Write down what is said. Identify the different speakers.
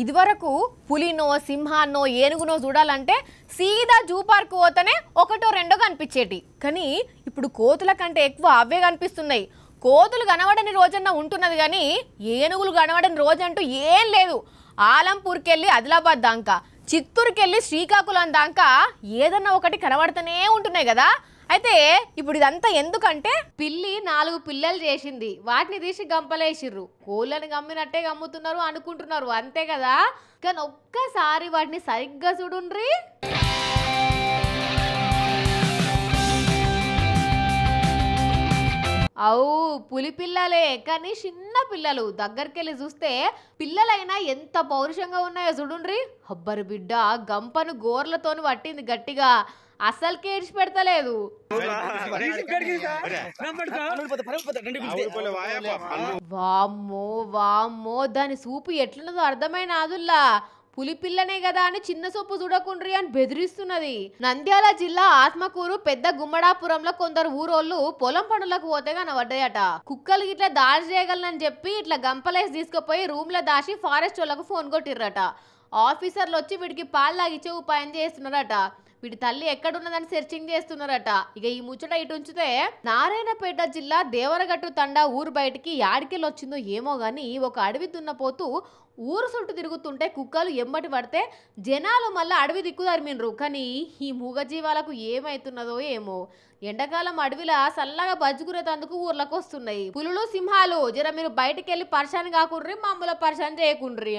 Speaker 1: ఇదివరకు పులినో సింహాన్నో ఏనుగునో చూడాలంటే సీదా జూ పార్క్ పోతేనే ఒకటో రెండో కనిపించేటి కానీ ఇప్పుడు కోతుల కంటే ఎక్కువ అవే కనిపిస్తున్నాయి కోతులు కనబడని రోజన్నా ఉంటున్నది కానీ ఏనుగులు కనబడని రోజంటూ ఏం లేదు ఆలంపూర్కి వెళ్ళి ఆదిలాబాద్ దాకా చిత్తూరుకెళ్ళి శ్రీకాకుళం దాకా ఏదన్నా ఒకటి కనబడుతూనే ఉంటున్నాయి కదా అయితే ఇప్పుడు ఇదంతా ఎందుకంటే పిల్లి నాలుగు పిల్లలు చేసింది వాటిని తీసి గంపలేసిర్రు కోళ్ళని గమ్మినట్టే గమ్ముతున్నారు అనుకుంటున్నారు అంతే కదా కానీ ఒక్కసారి వాటిని సరిగ్గా చూడుండ్రీ అవు పులి పిల్లలే కానీ చిన్న పిల్లలు దగ్గరికి వెళ్ళి చూస్తే పిల్లలైనా ఎంత పౌరుషంగా ఉన్నాయో చూడుండ్రి అబ్బరు బిడ్డ గంపను గోర్లతోని పట్టింది గట్టిగా అసలు కేడ్చి పెడతలేదు వామ్మో వామ్మో దాని సూపు ఎట్లున్నదో అర్థమైన ఆదుల్లా పులిపిల్లనే కదా అని చిన్న సొప్పు చూడకుండ్రి అని బెదిరిస్తున్నది నంద్యాల జిల్లా ఆత్మకూరు పెద్ద గుమ్మడాపురంలో కొందరు ఊరోళ్ళు పొలం పనులకు పోతే కనబడ్డాయట కుక్కలు ఇట్లా దాడి చేయగలనని చెప్పి ఇట్లా గంపలేసి తీసుకుపోయి రూమ్లో దాచి ఫారెస్ట్ వాళ్ళకు ఫోన్ కొట్టిర్రట ఆఫీసర్లు వచ్చి వీడికి పాలు లాగిచ్చే ఉపాయం చేస్తున్నారట వీటి తల్లి ఎక్కడున్నదని సెర్చింగ్ చేస్తున్నారట ఇక ఈ ముచ్చట ఇటు ఉంచితే నారాయణపేట జిల్లా దేవరగట్టు తండా ఊరు బయటికి యాడికెళ్ళి వచ్చిందో ఏమో గాని ఒక అడవి దున్నపోతూ ఊరు చుట్టూ తిరుగుతుంటే కుక్కలు ఎంబటి పడితే జనాలు మళ్ళీ అడవి దిక్కుదారిమినరు కానీ ఈ మూగజీవాలకు ఏమైతున్నదో ఏమో ఎండాకాలం అడవిలా సల్లగా బజ్జుకునేందుకు ఊర్లకు వస్తున్నాయి పులులు సింహాలు జర మీరు బయటికి వెళ్ళి పరిశాన్ కాకుండ్రి మామూలు పరిశాన్ చేయకుండ్రి